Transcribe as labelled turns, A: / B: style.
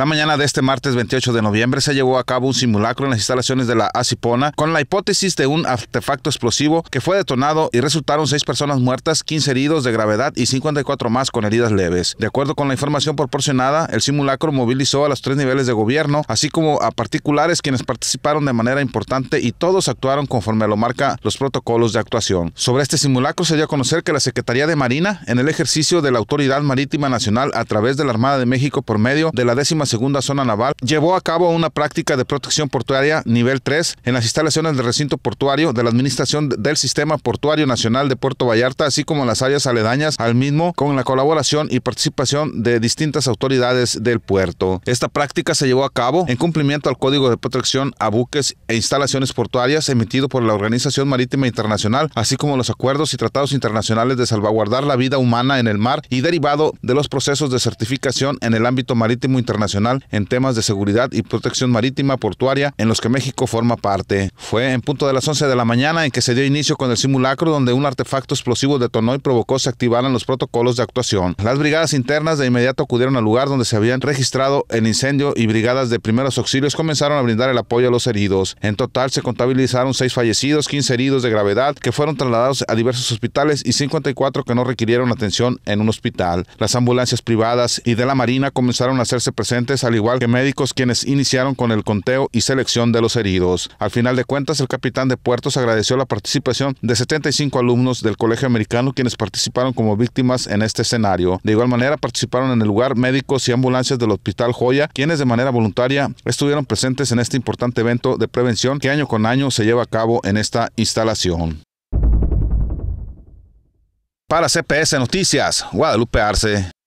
A: la mañana de este martes 28 de noviembre se llevó a cabo un simulacro en las instalaciones de la Acipona con la hipótesis de un artefacto explosivo que fue detonado y resultaron seis personas muertas, 15 heridos de gravedad y 54 más con heridas leves. De acuerdo con la información proporcionada, el simulacro movilizó a los tres niveles de gobierno, así como a particulares quienes participaron de manera importante y todos actuaron conforme lo marca los protocolos de actuación. Sobre este simulacro se dio a conocer que la Secretaría de Marina, en el ejercicio de la Autoridad Marítima Nacional a través de la Armada de México por medio de la décima segunda zona naval, llevó a cabo una práctica de protección portuaria nivel 3 en las instalaciones del recinto portuario de la Administración del Sistema Portuario Nacional de Puerto Vallarta, así como en las áreas aledañas al mismo, con la colaboración y participación de distintas autoridades del puerto. Esta práctica se llevó a cabo en cumplimiento al Código de Protección a Buques e Instalaciones Portuarias emitido por la Organización Marítima Internacional, así como los acuerdos y tratados internacionales de salvaguardar la vida humana en el mar y derivado de los procesos de certificación en el ámbito marítimo internacional en temas de seguridad y protección marítima portuaria en los que México forma parte. Fue en punto de las 11 de la mañana en que se dio inicio con el simulacro donde un artefacto explosivo detonó y provocó se activaran los protocolos de actuación. Las brigadas internas de inmediato acudieron al lugar donde se habían registrado el incendio y brigadas de primeros auxilios comenzaron a brindar el apoyo a los heridos. En total se contabilizaron 6 fallecidos, 15 heridos de gravedad que fueron trasladados a diversos hospitales y 54 que no requirieron atención en un hospital. Las ambulancias privadas y de la Marina comenzaron a hacerse presentes al igual que médicos quienes iniciaron con el conteo y selección de los heridos. Al final de cuentas, el capitán de puertos agradeció la participación de 75 alumnos del Colegio Americano quienes participaron como víctimas en este escenario. De igual manera, participaron en el lugar médicos y ambulancias del Hospital Joya, quienes de manera voluntaria estuvieron presentes en este importante evento de prevención que año con año se lleva a cabo en esta instalación. Para CPS Noticias, Guadalupe Arce.